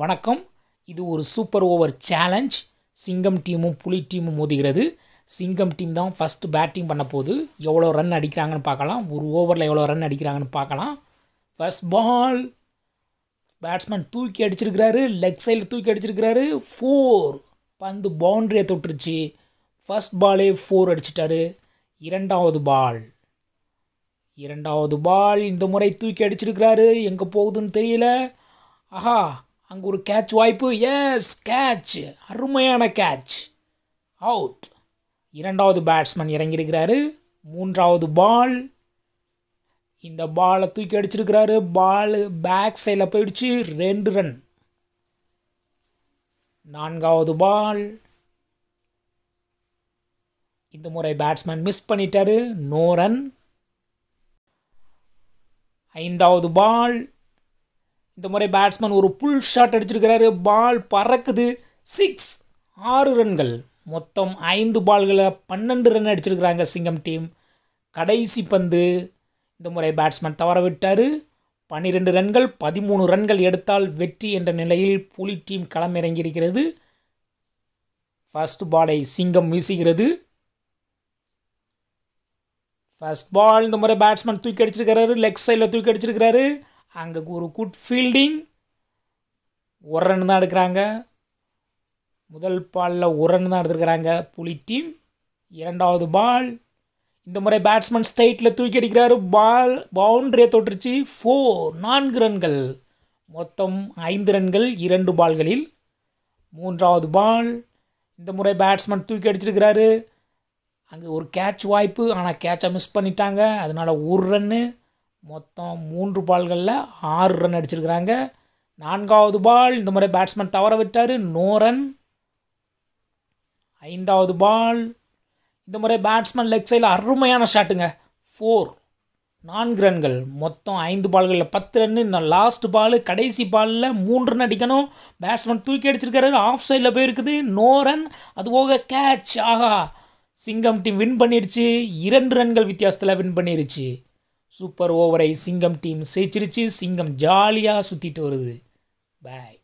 வணக்கம் இது ஒரு சூப்பர் ஓவர் சேலஞ்ச் சிங்கம் டீமும் புலி டீமும் மோதுகிறது சிங்கம் டீம் தான் ஃபஸ்ட்டு பேட்டிங் பண்ண போகுது எவ்வளோ ரன் அடிக்கிறாங்கன்னு பார்க்கலாம் ஒரு ஓவரில் எவ்வளோ ரன் அடிக்கிறாங்கன்னு பார்க்கலாம் ஃபஸ்ட் பால் பேட்ஸ்மேன் தூக்கி அடிச்சிருக்கிறாரு லெக் சைடில் தூக்கி அடிச்சிருக்கிறாரு ஃபோர் பந்து பவுண்ட்ரியை தொட்டுருச்சு ஃபஸ்ட் பாலே ஃபோர் அடிச்சிட்டாரு இரண்டாவது பால் இரண்டாவது பால் இந்த முறை தூக்கி அடிச்சிருக்கிறாரு எங்கே போகுதுன்னு தெரியல ஆஹா அங்கே ஒரு கேட்ச் வாய்ப்பு எஸ் கேட்ச் அருமையான கேட்ச் அவுட் இரண்டாவது பேட்ஸ்மேன் இறங்கியிருக்கிறாரு மூன்றாவது பால் இந்த பாலை தூக்கி அடிச்சிருக்கிறாரு பால் பேக் சைடில் போயிடுச்சு ரெண்டு ரன் நான்காவது பால் இந்த முறை பேட்ஸ்மேன் மிஸ் பண்ணிட்டாரு நோ ரன் ஐந்தாவது பால் இந்த முறை பேட்ஸ்மேன் ஒரு புல் ஷாட் அடிச்சிருக்கிறாரு பால் பறக்குது சிக்ஸ் ஆறு ரன்கள் மொத்தம் ஐந்து பால்களை பன்னெண்டு ரன் அடிச்சிருக்கிறாங்க சிங்கம் டீம் கடைசி பந்து இந்த முறை பேட்ஸ்மேன் தவற விட்டார் பன்னிரெண்டு ரன்கள் பதிமூணு ரன்கள் எடுத்தால் வெற்றி என்ற நிலையில் புலி டீம் களமிறங்கியிருக்கிறது ஃபர்ஸ்ட் பாலை சிங்கம் வீசுகிறது ஃபர்ஸ்ட் பால் இந்த முறை பேட்ஸ்மேன் தூக்கி அடிச்சிருக்கிறாரு லெக் சைடில் தூக்கி அடிச்சிருக்கிறாரு அங்கே ஒரு குட் ஃபீல்டிங் ஒரு ரன் தான் எடுக்கிறாங்க முதல் பாலில் ஒரு ரன் தான் எடுத்துருக்கிறாங்க புலி டீம் இரண்டாவது பால் இந்த முறை பேட்ஸ்மேன் ஸ்டைட்டில் தூக்கி அடிக்கிறாரு பால் பவுண்டரியை தொற்றுச்சு ஃபோர் நான்கு ரன்கள் மொத்தம் ஐந்து ரன்கள் இரண்டு பால்களில் மூன்றாவது பால் இந்த முறை பேட்ஸ்மேன் தூக்கி அடிச்சிருக்கிறாரு அங்கே ஒரு கேட்ச் வாய்ப்பு ஆனால் கேட்சை மிஸ் பண்ணிட்டாங்க அதனால் ஒரு ரன்னு மொத்தம் மூன்று பால்களில் ஆறு ரன் அடிச்சிருக்கிறாங்க நான்காவது பால் இந்த முறை பேட்ஸ்மேன் தவற விட்டார் நோ ரன் ஐந்தாவது பால் இந்த முறை பேட்ஸ்மேன் லெக் சைடில் அருமையான ஷாட்டுங்க ஃபோர் நான்கு ரன்கள் மொத்தம் ஐந்து பால்களில் பத்து ரன்னு இந்த லாஸ்ட் பால் கடைசி பாலில் மூன்று ரன் அடிக்கணும் பேட்ஸ்மேன் தூக்கி அடிச்சிருக்காரு ஆஃப் சைடில் போயிருக்குது நோ ரன் அது போக கேட்ச் ஆகா சிங்கம் டீம் வின் பண்ணிடுச்சு இரண்டு ரன்கள் வித்தியாசத்தில் வின் பண்ணிடுச்சு சூப்பர் ஓவரை சிங்கம் டீம் சேச்சிருச்சு சிங்கம் ஜாலியாக சுற்றிட்டு வருது பாய்